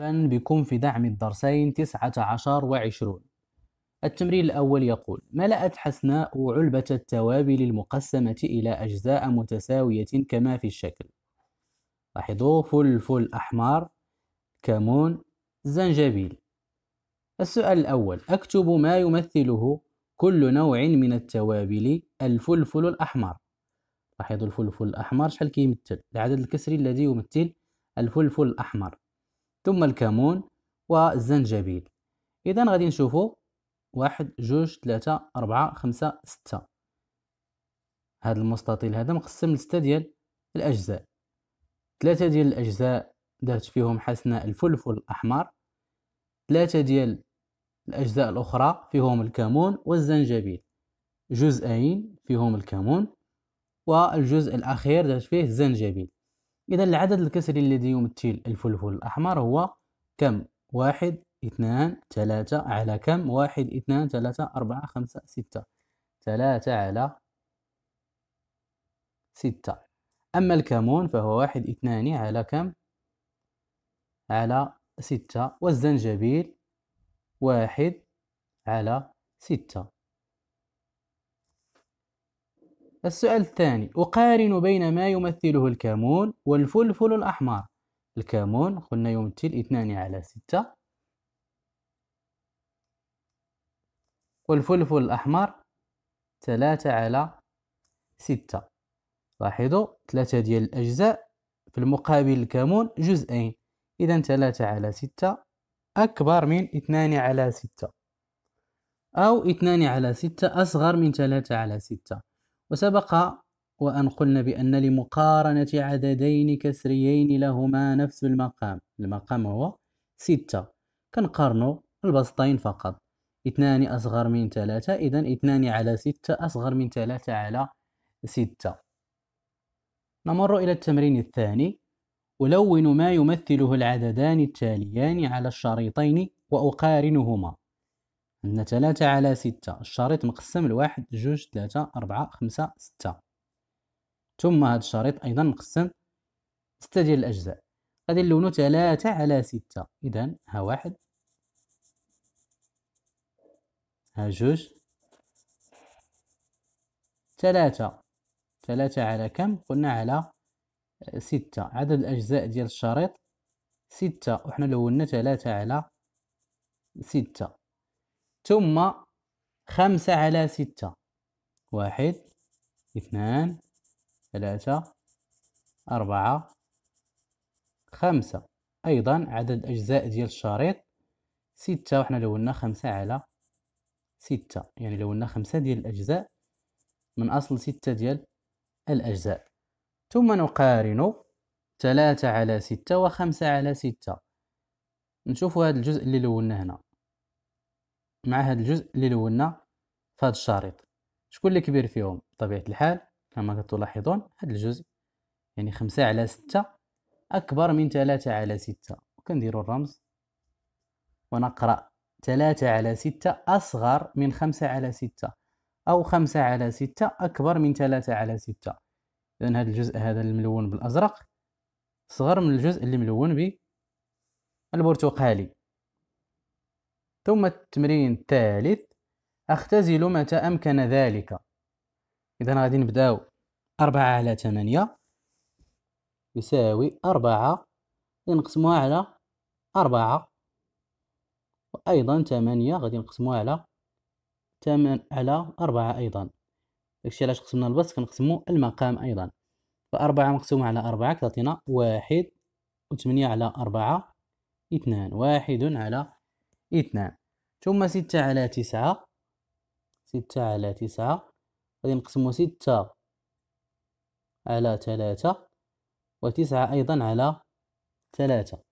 غالبا بكم في دعم الدرسين 19 و20 التمرين الأول يقول ملأت حسناء علبة التوابل المقسمة إلى أجزاء متساوية كما في الشكل لاحظوا فلفل أحمر كمون زنجبيل السؤال الأول أكتب ما يمثله كل نوع من التوابل الفلفل الأحمر لاحظوا الفلفل الأحمر شحال كيمثل العدد الكسري الذي يمثل الفلفل الأحمر ثم الكمون والزنجبيل اذا غادي نشوفوا واحد جوج ثلاثة أربعة خمسة ستة هذا المستطيل هذا مقسم لستة ديال الأجزاء ثلاثة ديال الأجزاء درت فيهم حسنة الفلفل الأحمر ثلاثة ديال الأجزاء الأخرى فيهم الكمون والزنجبيل جزئين فيهم الكمون والجزء الأخير درت فيه الزنجبيل إذا العدد الكسري الذي يمثل الفلفل الأحمر هو كم؟ واحد اثنان ثلاثة على كم؟ واحد اثنان ثلاثة أربعة خمسة ستة ثلاثة على ستة أما الكمون فهو واحد اثنان على كم؟ على ستة والزنجبيل واحد على ستة السؤال الثاني أقارن بين ما يمثله الكمون والفلفل الأحمر الكمون قلنا يمثل اثنان على ستة والفلفل الأحمر ثلاثة على ستة لاحظوا ثلاثة ديال الأجزاء في المقابل الكمون جزئين إذا ثلاثة على ستة أكبر من اثنان على ستة أو اثنان على ستة أصغر من ثلاثة على ستة وسبق وأن قلنا بأن لمقارنة عددين كسريين لهما نفس المقام المقام هو ستة كنقارنو البسطين فقط اثنان أصغر من ثلاثة إذا اثنان على ستة أصغر من ثلاثة على ستة نمر إلى التمرين الثاني ألون ما يمثله العددان التاليان على الشريطين وأقارنهما عندنا ثلاثة على ستة الشريط مقسم لواحد جوج ثلاثة أربعة خمسة ستة ثم هذا الشريط أيضا مقسم ستة ديال الأجزاء غادي نلونو ثلاثة على ستة إذا ها واحد ها جوج ثلاثة ثلاثة على كم قلنا على ستة عدد الأجزاء ديال الشريط ستة وحنا لونا ثلاثة على ستة ثم خمسة على ستة واحد اثنان ثلاثة أربعة خمسة أيضا عدد الأجزاء ديال الشريط ستة وحنا لونا خمسة على ستة يعني لونا خمسة ديال الأجزاء من أصل ستة ديال الأجزاء ثم نقارن ثلاثة على ستة وخمسة على ستة نشوفوا هذا الجزء اللي لونا هنا مع هذا الجزء اللي لونا في هذا الشريط شكون اللي كبير فيهم بطبيعه الحال كما تلاحظون هذا الجزء يعني خمسة على ستة أكبر من ثلاثة على ستة وكنديروا الرمز ونقرأ ثلاثة على ستة أصغر من خمسة على ستة أو خمسة على ستة أكبر من ثلاثة على ستة إذن هذا الجزء هذا الملون بالأزرق صغر من الجزء اللي ملون بالبرتقالي ثم التمرين الثالث أختزل متى أمكن ذلك إذا غادي نبداو أربعة على ثمانية يساوي أربعة نقسموها على أربعة وأيضا ثمانية غادي نقسموها على 8 على أربعة أيضا داكشي علاش قسمنا البسط كنقسمو المقام أيضا فأربعة مقسومة على أربعة كتعطينا واحد 8 على أربعة 2 واحد على اثنان ثم ستة على تسعة ستة على تسعة غادي نقسمو ستة على ثلاثة وتسعة أيضا على ثلاثة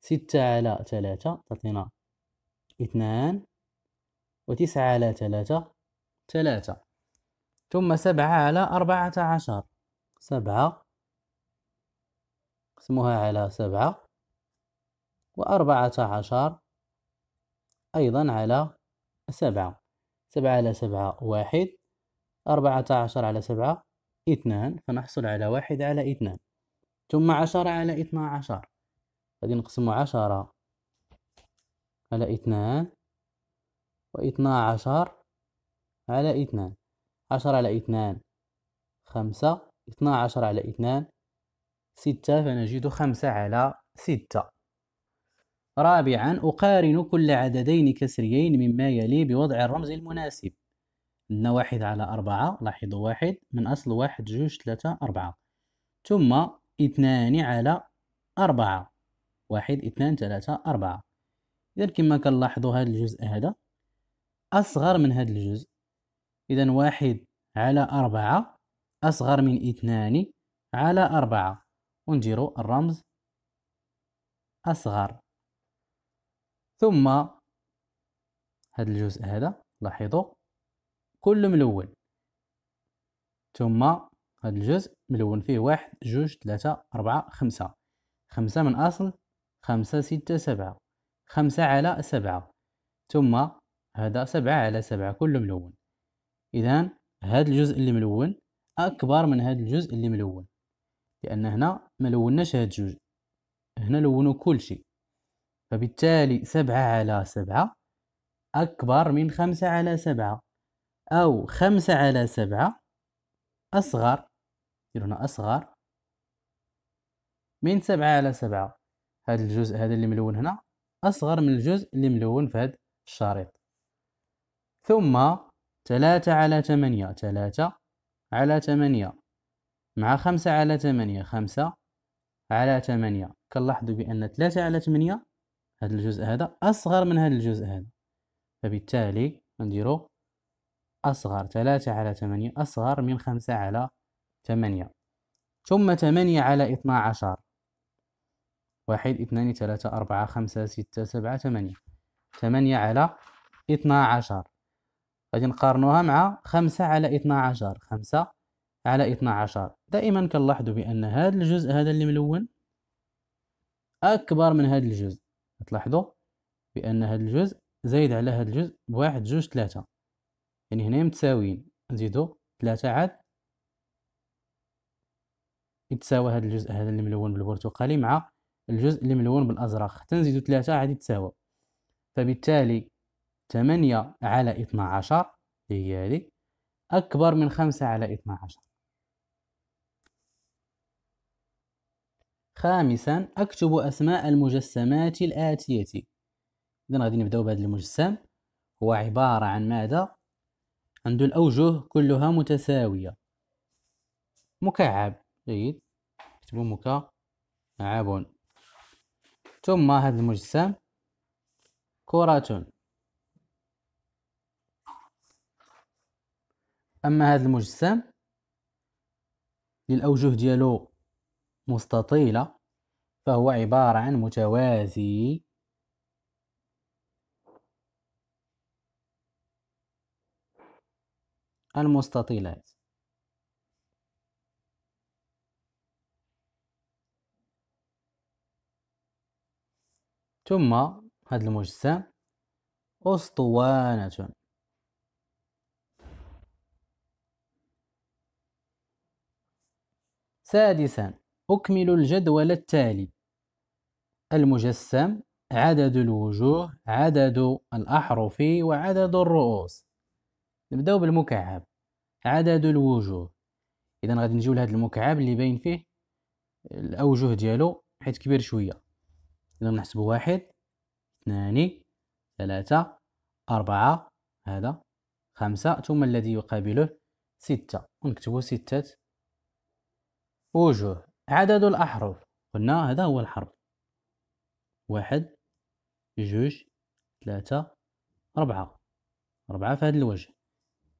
ستة على ثلاثة تعطينا اثنان وتسعة على ثلاثة ثلاثة ثم سبعة على أربعة عشر سبعة نقسموها على سبعة وأربعة عشر أيضا على سبعة سبعة على سبعة واحد أربعة عشر على سبعة اثنان فنحصل على واحد على اثنان ثم عشرة على اثنا عشر غادي نقسمو عشرة على اثنان واثنا عشر على اثنان عشرة على اثنان خمسة اثنا عشر على اثنان ستة فنجد خمسة على ستة رابعا أقارن كل عددين كسريين مما يلي بوضع الرمز المناسب عندنا واحد على أربعة لاحظوا واحد من أصل واحد جوج ثلاثة أربعة ثم اثنان على أربعة واحد اثنان ثلاثة أربعة إذا كما كنلاحظوا هذا الجزء هذا أصغر من هذا الجزء إذا واحد على أربعة أصغر من اثنان على أربعة ونديروا الرمز أصغر ثم هذا الجزء هذا لاحظوا كله ملون ثم هذا الجزء ملون فيه واحد جوج ثلاثة أربعة خمسة خمسة من أصل خمسة ستة سبعة خمسة على سبعة ثم هذا سبعة على سبعة كله ملون إذا هذا الجزء اللي ملون أكبر من هذا الجزء اللي ملون لأن هنا ملوناش هاد الجزء هنا لونوا كل شيء فبالتالي سبعة على سبعة أكبر من خمسة على سبعة أو خمسة على سبعة أصغر هنا أصغر من سبعة على سبعة هذا الجزء هذا اللي ملون هنا أصغر من الجزء اللي ملون في هذا الشريط ثم ثلاثة على ثمانية ثلاثة على ثمانية مع خمسة على ثمانية خمسة على ثمانية كنلاحظوا بأن ثلاثة على ثمانية هذا الجزء هذا أصغر من هذا الجزء هذا فبالتالي نديرو أصغر ثلاثة على ثمانية أصغر من خمسة على ثمانية ثم ثمانية على اثنا عشر واحد اثنان ثلاثة أربعة خمسة ستة سبعة ثمانية ثمانية على اثنا عشر غادي نقارنوها مع خمسة على اثنا عشر خمسة على اثنا عشر دائما كنلاحظوا بأن هذا الجزء هذا اللي ملون أكبر من هذا الجزء تلاحظوا بان هذا الجزء زايد على هذا الجزء بواحد جوج ثلاثة يعني هنا متساويين نزيدو ثلاثة عاد يتساوى هذا الجزء هذا اللي ملون بالبرتقالي مع الجزء اللي ملون بالازرق حتى نزيدو ثلاثة عاد يتساوى فبالتالي ثمانية على اثنا عشر هي هذه أكبر من خمسة على اثنا عشر خامسا أكتب أسماء المجسمات الآتية إذا غادي نبداو بهذا المجسم هو عبارة عن ماذا؟ عنده الأوجه كلها متساوية مكعب جيد نكتبو مكعب ثم هذا المجسم كرة أما هذا المجسم للأوجه ديالو مستطيلة فهو عبارة عن متوازي المستطيلات ثم هذا المجسم أسطوانة سادسا أكمل الجدول التالي المجسم عدد الوجوه عدد الأحرف وعدد الرؤوس نبداو بالمكعب عدد الوجوه إذا غادي نجيو لهذا المكعب اللي باين فيه الأوجه ديالو حيت كبير شوية إذا نحسبو واحد اثنان ثلاثة أربعة هذا خمسة ثم الذي يقابله ستة ونكتبو ستة وجوه عدد الأحرف قلنا هذا هو الحرف واحد جوج ثلاثة أربعة أربعة في هذا الوجه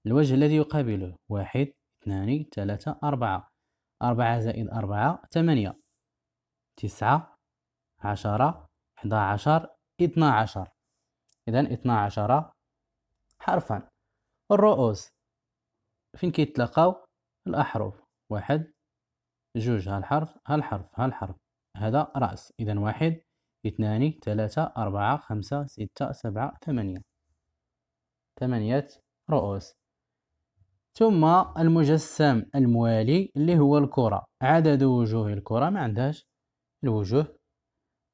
الوجه الذي يقابله واحد اثنان ثلاثة أربعة أربعة زائد أربعة ثمانية تسعة عشرة أحد عشر اثنا عشر إذا اثنا عشر حرفا الرؤوس فين كيتلاقاو الأحرف واحد جوج هالحرف هالحرف هالحرف هذا رأس إذا واحد اثنان ثلاثة أربعة خمسة ستة سبعة ثمانية ثمانية رؤوس ثم المجسم الموالي اللي هو الكرة عدد وجوه الكرة ما عندهاش الوجوه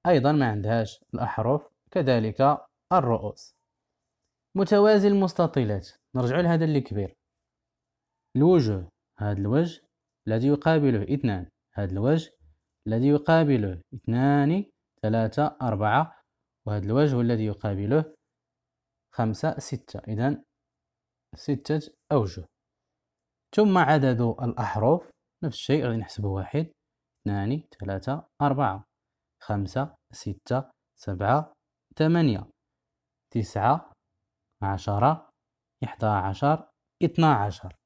أيضا ما عندهاش الأحرف كذلك الرؤوس متوازي المستطيلات نرجع لهذا اللي كبير الوجه هذا الوجه الذي يقابله اثنان هذا الوجه الذي يقابله اثنان ثلاثة أربعة وهذا الوجه الذي يقابله خمسة ستة إذا ستة أوجه ثم عدد الأحرف نفس الشيء غادي نحسبه واحد اثنان ثلاثة أربعة خمسة ستة سبعة ثمانية تسعة عشرة إحدى عشر اثنا عشر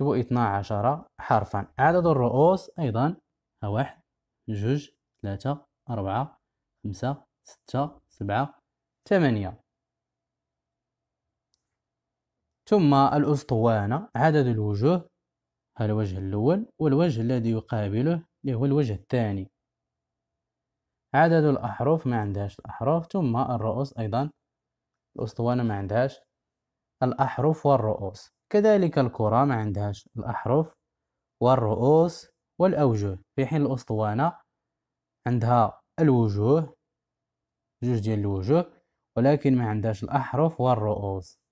نكتبو اثنا عشر حرفا عدد الرؤوس أيضا واحد جوج ثلاثة أربعة خمسة ستة سبعة ثمانية ثم الأسطوانة عدد الوجوه هذا الوجه الأول والوجه الذي يقابله اللي هو الوجه الثاني عدد الأحرف ما عندهاش الأحرف ثم الرؤوس أيضا الأسطوانة ما عندهاش الأحرف والرؤوس كذلك الكرة ما عندهاش الأحرف والرؤوس والأوجه في حين الأسطوانة عندها الوجوه جوج ديال الوجوه ولكن ما عندهاش الأحرف والرؤوس